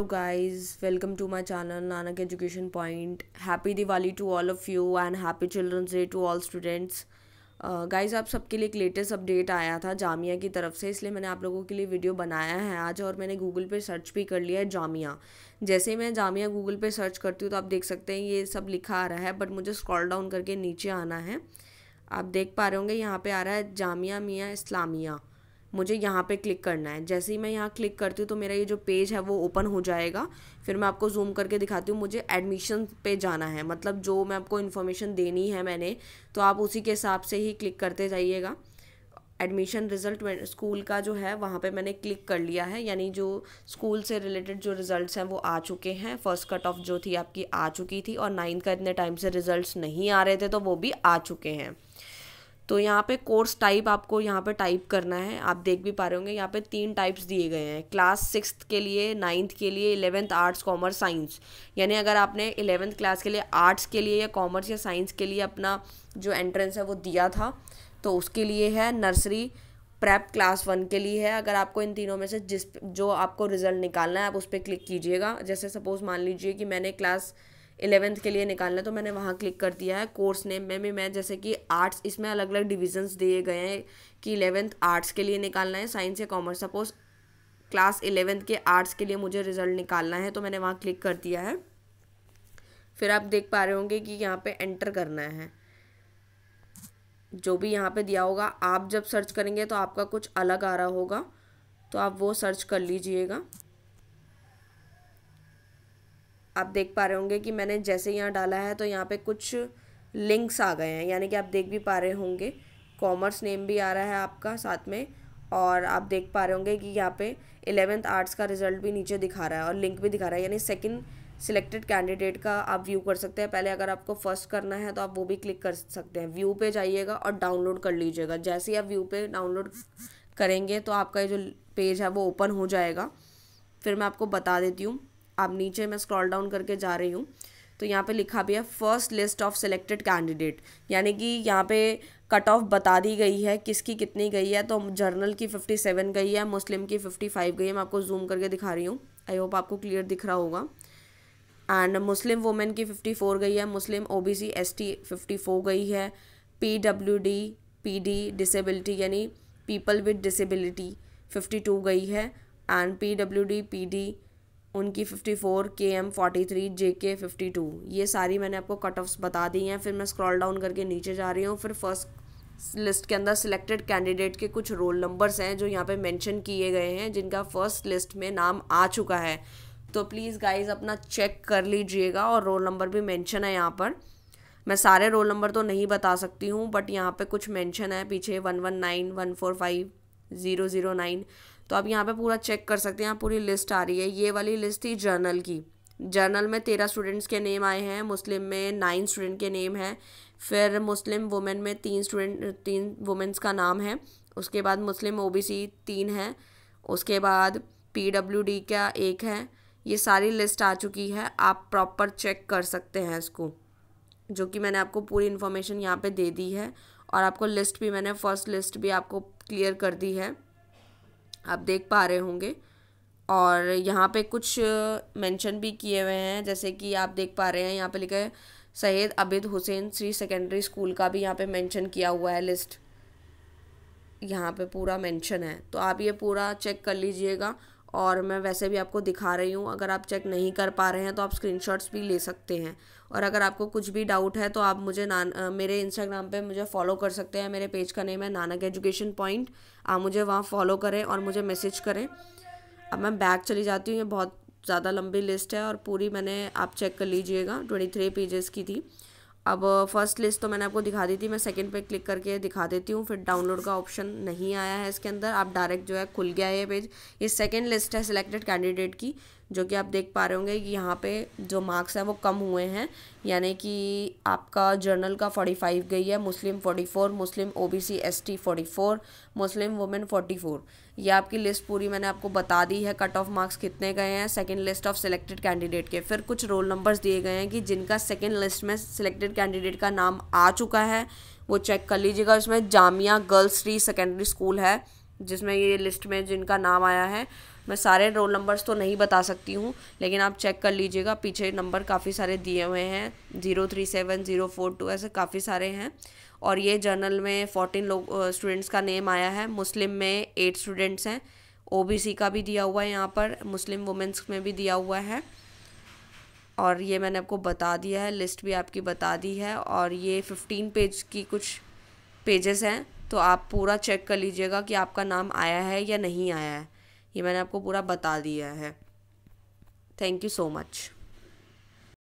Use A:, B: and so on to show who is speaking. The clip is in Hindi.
A: hello guys welcome to my channel Nanak education point happy Diwali to all of you and happy children's day to all students guys आप सबके लिए एक लेटेस्ट अपडेट आया था जामिया की तरफ से इसलिए मैंने आप लोगों के लिए वीडियो बनाया है आज और मैंने गूगल पे सर्च भी कर लिया है जामिया जैसे ही मैं जामिया गूगल पे सर्च करती हूँ तो आप देख सकते हैं ये सब लिखा आ रहा है बट मुझे स्क्रॉल डाउन करके नीचे आना है आप देख पा रहे होंगे यहाँ पे आ रहा है जामिया मियाँ इस्लामिया मुझे यहाँ पे क्लिक करना है जैसे ही मैं यहाँ क्लिक करती हूँ तो मेरा ये जो पेज है वो ओपन हो जाएगा फिर मैं आपको जूम करके दिखाती हूँ मुझे एडमिशन पे जाना है मतलब जो मैं आपको इन्फॉर्मेशन देनी है मैंने तो आप उसी के हिसाब से ही क्लिक करते जाइएगा एडमिशन रिज़ल्ट स्कूल का जो है वहाँ पे मैंने क्लिक कर लिया है यानी जो स्कूल से रिलेटेड जो रिज़ल्ट्स हैं वो आ चुके हैं फर्स्ट कट ऑफ जो थी आपकी आ चुकी थी और नाइन्थ का इतने टाइम से रिज़ल्ट्स नहीं आ रहे थे तो वो भी आ चुके हैं तो यहाँ पे कोर्स टाइप आपको यहाँ पे टाइप करना है आप देख भी पा रहे होंगे यहाँ पे तीन टाइप्स दिए गए हैं क्लास सिक्स के लिए नाइन्थ के लिए इलेवेंथ आर्ट्स कॉमर्स साइंस यानी अगर आपने इलेवेंथ क्लास के लिए आर्ट्स के लिए या कॉमर्स या साइंस के लिए अपना जो एंट्रेंस है वो दिया था तो उसके लिए है नर्सरी प्रेप क्लास वन के लिए है अगर आपको इन तीनों में से जिस जो आपको रिज़ल्ट निकालना है आप उस पर क्लिक कीजिएगा जैसे सपोज़ मान लीजिए कि मैंने क्लास इलेवेंथ के लिए निकालना है तो मैंने वहाँ क्लिक कर दिया है कोर्स नेम में भी मैं जैसे कि आर्ट्स इसमें अलग अलग डिविजन्स दिए गए हैं कि इलेवेंथ आर्ट्स के लिए निकालना है साइंस या कॉमर्स सपोज क्लास इलेवेंथ के आर्ट्स के लिए मुझे रिजल्ट निकालना है तो मैंने वहाँ क्लिक कर दिया है फिर आप देख पा रहे होंगे कि यहाँ पे एंटर करना है जो भी यहाँ पे दिया होगा आप जब सर्च करेंगे तो आपका कुछ अलग आ रहा होगा तो आप वो सर्च कर लीजिएगा आप देख पा रहे होंगे कि मैंने जैसे यहाँ डाला है तो यहाँ पे कुछ लिंक्स आ गए हैं यानी कि आप देख भी पा रहे होंगे कॉमर्स नेम भी आ रहा है आपका साथ में और आप देख पा रहे होंगे कि यहाँ पे एलेवेंथ आर्ट्स का रिजल्ट भी नीचे दिखा रहा है और लिंक भी दिखा रहा है यानी सेकंड सिलेक्टेड कैंडिडेट का आप व्यू कर सकते हैं पहले अगर आपको फर्स्ट करना है तो आप वो भी क्लिक कर सकते हैं व्यू पे जाइएगा और डाउनलोड कर लीजिएगा जैसे ही आप व्यू पे डाउनलोड करेंगे तो आपका ये जो पेज है वो ओपन हो जाएगा फिर मैं आपको बता देती हूँ आप नीचे मैं स्क्रॉल डाउन करके जा रही हूँ तो यहाँ पे लिखा भी है first list of selected candidate यानी कि यहाँ पे कट ऑफ बता दी गई है किसकी कितनी गई है तो जर्नल की फिफ्टी सेवन गई है मुस्लिम की फिफ्टी फाइव गई है मैं आपको जूम करके दिखा रही हूँ आई होप आपको क्लियर दिख रहा होगा एंड मुस्लिम वुमेन की फिफ्टी फोर गई है Muslim O B C S T fifty four गई है P W D P D disability यानी people with disability fifty two गई है and P W D P D उनकी फिफ्टी फोर के एम फोर्टी थ्री जे के फिफ्टी टू ये सारी मैंने आपको कट ऑफ्स बता दी हैं फिर मैं स्क्रॉल डाउन करके नीचे जा रही हूँ फिर फर्स्ट लिस्ट के अंदर सिलेक्टेड कैंडिडेट के कुछ रोल नंबर्स हैं जो यहाँ पे मेंशन किए गए हैं जिनका फर्स्ट लिस्ट में नाम आ चुका है तो प्लीज़ गाइज अपना चेक कर लीजिएगा और रोल नंबर भी मैंशन है यहाँ पर मैं सारे रोल नंबर तो नहीं बता सकती हूँ बट यहाँ पे कुछ मेंशन है पीछे one one nine one four five zero zero nine तो आप यहाँ पे पूरा चेक कर सकते हैं यहाँ पूरी लिस्ट आ रही है ये वाली लिस्ट थी जर्नल की जर्नल में तेरह स्टूडेंट्स के नेम आए हैं मुस्लिम में नाइन स्टूडेंट के नेम हैं फिर मुस्लिम वुमेन में तीन स्टूडेंट तीन वुमेंस का नाम है उसके बाद मुस्लिम ओबीसी तीन है उसके बाद पी का एक है ये सारी लिस्ट आ चुकी है आप प्रॉपर चेक कर सकते हैं इसको जो कि मैंने आपको पूरी इन्फॉर्मेशन यहाँ पे दे दी है और आपको लिस्ट भी मैंने फर्स्ट लिस्ट भी आपको क्लियर कर दी है आप देख पा रहे होंगे और यहाँ पे कुछ मेंशन भी किए हुए हैं जैसे कि आप देख पा रहे हैं यहाँ पे लिखा है सैयद अबिद हुसैन श्री सेकेंडरी स्कूल का भी यहाँ पे मेंशन किया हुआ है लिस्ट यहाँ पे पूरा मेंशन है तो आप ये पूरा चेक कर लीजिएगा और मैं वैसे भी आपको दिखा रही हूँ अगर आप चेक नहीं कर पा रहे हैं तो आप स्क्रीनशॉट्स भी ले सकते हैं और अगर आपको कुछ भी डाउट है तो आप मुझे नान मेरे इंस्टाग्राम पे मुझे फॉलो कर सकते हैं मेरे पेज का नेम है नानक एजुकेशन पॉइंट आप मुझे वहाँ फॉलो करें और मुझे मैसेज करें अब मैं बैक चली जाती हूँ ये बहुत ज़्यादा लंबी लिस्ट है और पूरी मैंने आप चेक कर लीजिएगा ट्वेंटी थ्री पेजेस की थी अब फर्स्ट uh, लिस्ट तो मैंने आपको दिखा दी थी मैं सेकंड पे क्लिक करके दिखा देती हूँ फिर डाउनलोड का ऑप्शन नहीं आया है इसके अंदर आप डायरेक्ट जो है खुल गया है ये पेज ये सेकंड लिस्ट है सिलेक्टेड कैंडिडेट की जो कि आप देख पा रहे होंगे कि यहाँ पे जो मार्क्स हैं वो कम हुए हैं यानी कि आपका जर्नल का फोर्टी फाइव गई है Muslim forty four Muslim O B C S T forty four Muslim women forty four ये आपकी लिस्ट पूरी मैंने आपको बता दी है कट ऑफ मार्क्स कितने गए हैं second list of selected candidate के फिर कुछ रोल नंबर्स दिए गए हैं कि जिनका सेकेंड लिस्ट में सिलेक्टेड कैंडिडेट का नाम आ चुका है वो चेक कर लीजिएगा उसमें जामिया गर्ल्स री सेकेंडरी स्कूल है जिसमें ये लिस्ट में जिनका नाम आया है मैं सारे रोल नंबर्स तो नहीं बता सकती हूँ लेकिन आप चेक कर लीजिएगा पीछे नंबर काफ़ी सारे दिए हुए हैं zero three seven zero four two ऐसे काफ़ी सारे हैं और ये जर्नल में फोर्टीन लोग स्टूडेंट्स का नेम आया है मुस्लिम में एट स्टूडेंट्स हैं ओ का भी दिया हुआ है यहाँ पर मुस्लिम वुमेंस में भी दिया हुआ है और ये मैंने आपको बता दिया है लिस्ट भी आपकी बता दी है और ये फिफ्टीन पेज की कुछ पेजेस हैं तो आप पूरा चेक कर लीजिएगा कि आपका नाम आया है या नहीं आया है ये मैंने आपको पूरा बता दिया है थैंक यू सो मच